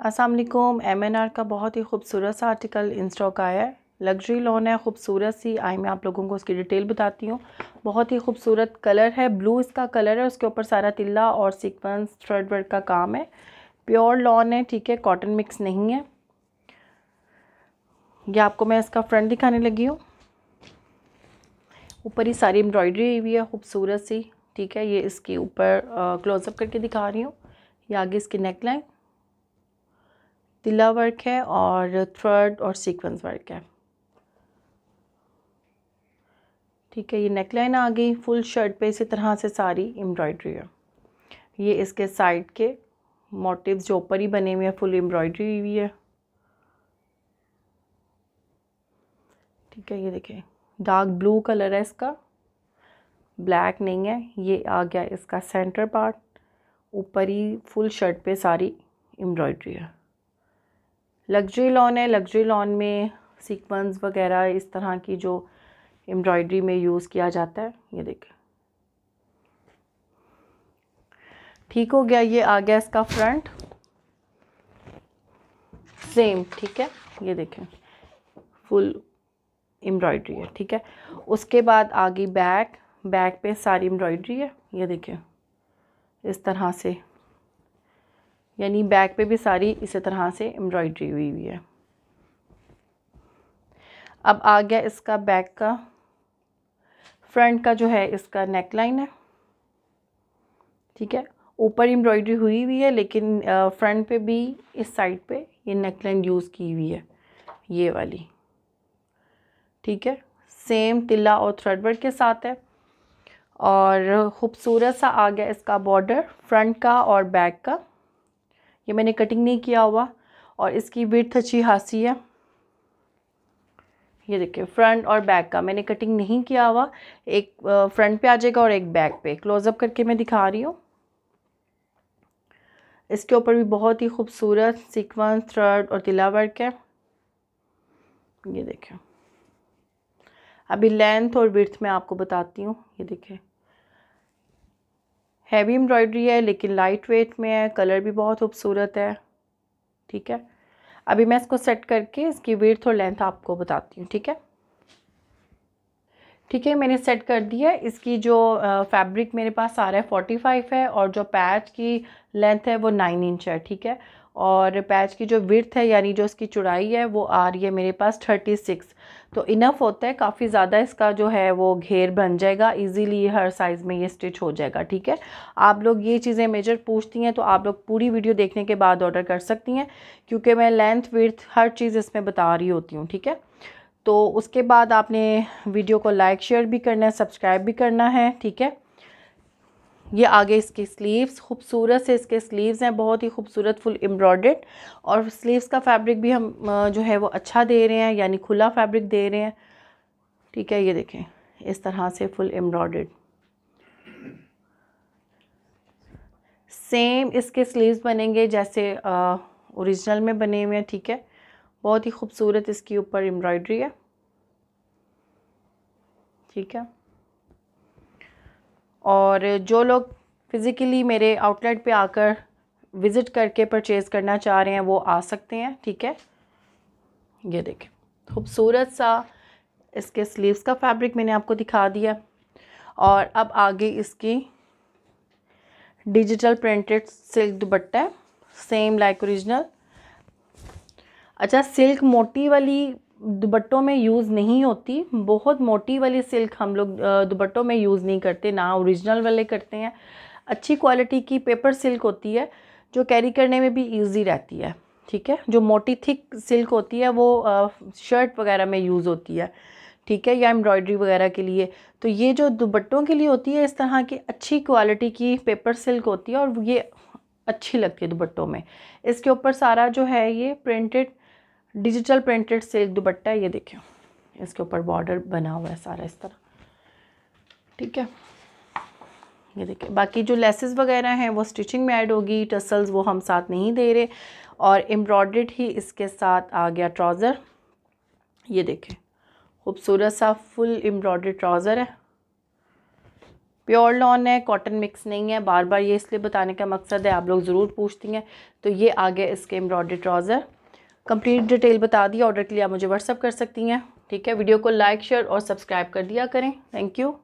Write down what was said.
Aslam M N R का बहुत ही खूबसूरत सा आर्टिकल इंस्टॉ का है लग्जरी लॉन है खूबसूरत सी आई मैं आप लोगों को उसकी डिटेल बताती हूँ बहुत ही खूबसूरत कलर है ब्लू इसका कलर है उसके ऊपर सारा तिल्ला और सीक्वेंस थ्रेड वर्क का काम है प्योर लॉन है ठीक है कॉटन मिक्स नहीं है ये आपको मैं इसका फ्रंट दिखाने लगी हूँ ऊपर ही सारी एम्ब्रॉयडरी हुई है खूबसूरत सी ठीक है ये इसके ऊपर क्लोजअप करके दिखा रही हूँ ये आगे इसकी नेकलाइन तिला वर्क है और थर्ड और सीक्वेंस वर्क है ठीक है ये नेकलाइन आ गई फुल शर्ट पे इसी तरह से सारी एम्ब्रॉयड्री है ये इसके साइड के मोटिव्स जो ऊपर ही बने हुए हैं फुल एम्ब्रॉयड्री हुई है ठीक है ये देखें डार्क ब्लू कलर है इसका ब्लैक नहीं है ये आ गया इसका सेंटर पार्ट ऊपर ही फुल शर्ट पे सारी एम्ब्रॉयड्री है लग्जरी लॉन है लग्जरी लॉन में सीक्वेंस वगैरह इस तरह की जो एम्ब्रॉयडरी में यूज़ किया जाता है ये देखें ठीक हो गया ये आ गया इसका फ्रंट सेम ठीक है ये देखें फुल एम्ब्रॉयड्री है ठीक है उसके बाद आ गई बैक बैक पे सारी एम्ब्रॉयड्री है ये देखें इस तरह से यानी बैक पे भी सारी इसी तरह से एम्ब्रॉयड्री हुई हुई है अब आ गया इसका बैक का फ्रंट का जो है इसका नेक लाइन है ठीक है ऊपर एम्ब्रॉयड्री हुई हुई है लेकिन फ्रंट पे भी इस साइड पे ये नेक लाइन यूज़ की हुई है ये वाली ठीक है सेम तिल्ला और थ्रेडवर्ड के साथ है और ख़ूबसूरत सा आ गया इसका बॉर्डर फ्रंट का और बैक का ये मैंने कटिंग नहीं किया हुआ और इसकी विथ अच्छी खासी है ये देखिए फ्रंट और बैक का मैंने कटिंग नहीं किया हुआ एक फ्रंट पे आ जाएगा और एक बैक पे क्लोजअप करके मैं दिखा रही हूँ इसके ऊपर भी बहुत ही खूबसूरत सीक्वेंस थ्रेड और तिला वर्क है ये देखें अभी लेंथ और विर्थ में आपको बताती हूँ ये देखें हैवी एम्ब्रॉयडरी है लेकिन लाइट वेट में है कलर भी बहुत खूबसूरत है ठीक है अभी मैं इसको सेट करके इसकी विर्थ और लेंथ आपको बताती हूँ ठीक है ठीक है मैंने सेट कर दिया है इसकी जो फैब्रिक मेरे पास आ रहा है फोर्टी फाइव है और जो पैच की लेंथ है वो नाइन इंच है ठीक है और पैच की जो विर्थ है यानी जो उसकी चुड़ाई है वो आ रही है मेरे पास थर्टी सिक्स तो इनफ होता है काफ़ी ज़्यादा इसका जो है वो घेर बन जाएगा इजीली हर साइज़ में ये स्टिच हो जाएगा ठीक है आप लोग ये चीज़ें मेजर पूछती हैं तो आप लोग पूरी वीडियो देखने के बाद ऑर्डर कर सकती हैं क्योंकि मैं लेंथ विर्थ हर चीज़ इसमें बता रही होती हूँ ठीक है तो उसके बाद आपने वीडियो को लाइक शेयर भी करना है सब्सक्राइब भी करना है ठीक है ये आगे इसकी स्लीव्स खूबसूरत से इसके स्लीव्स हैं बहुत ही खूबसूरत फुल एम्ब्रॉयड और स्लीव्स का फैब्रिक भी हम जो है वो अच्छा दे रहे हैं यानी खुला फैब्रिक दे रहे हैं ठीक है ये देखें इस तरह से फुल एम्ब्रॉयड सेम इसके स्लीव्स बनेंगे जैसे ओरिजिनल में बने हुए हैं ठीक है बहुत ही खूबसूरत इसके ऊपर एम्ब्रॉयड्री है ठीक है और जो लोग फ़िज़िकली मेरे आउटलेट पे आकर विज़िट करके परचेज़ करना चाह रहे हैं वो आ सकते हैं ठीक है ये देखें खूबसूरत सा इसके स्लीव्स का फैब्रिक मैंने आपको दिखा दिया और अब आगे इसकी digital printed silk dupatta same like original अच्छा सिल्क मोटी वाली दुबट्टों में यूज़ नहीं होती बहुत मोटी वाली सिल्क हम लोग दुबट्टों में यूज़ नहीं करते ना ओरिजिनल वाले करते हैं अच्छी क्वालिटी की पेपर सिल्क होती है जो कैरी करने में भी ईजी रहती है ठीक है जो मोटी थिक सिल्क होती है वो शर्ट वगैरह में यूज़ होती है ठीक है या एम्ब्रॉयडरी वगैरह के लिए तो ये जो दुबट्टों के लिए होती है इस तरह की अच्छी क्वालिटी की पेपर सिल्क होती है और ये अच्छी लगती है दुबट्टों में इसके ऊपर सारा जो है ये printed digital printed silk dupatta है ये देखिए इसके ऊपर बॉर्डर बना हुआ है सारा इस तरह ठीक है ये देखिए बाकी जो लेसेस वगैरह हैं वो स्टिचिंग में ऐड होगी टसल्स वो हम साथ नहीं दे रहे और एम्ब्रॉयड ही इसके साथ आ गया ट्राउज़र ये देखें खूबसूरत सा फुल एम्ब्रॉयड ट्राउज़र है प्योर लॉन है कॉटन मिक्स नहीं है बार बार ये इसलिए बताने का मकसद है आप लोग ज़रूर पूछती हैं तो ये आ गया इसके एम्ब्रॉयड ट्राउज़र कंप्लीट डिटेल बता दी ऑर्डर के लिए आप मुझे व्हाट्सअप कर सकती हैं ठीक है वीडियो को लाइक शेयर और सब्सक्राइब कर दिया करें थैंक यू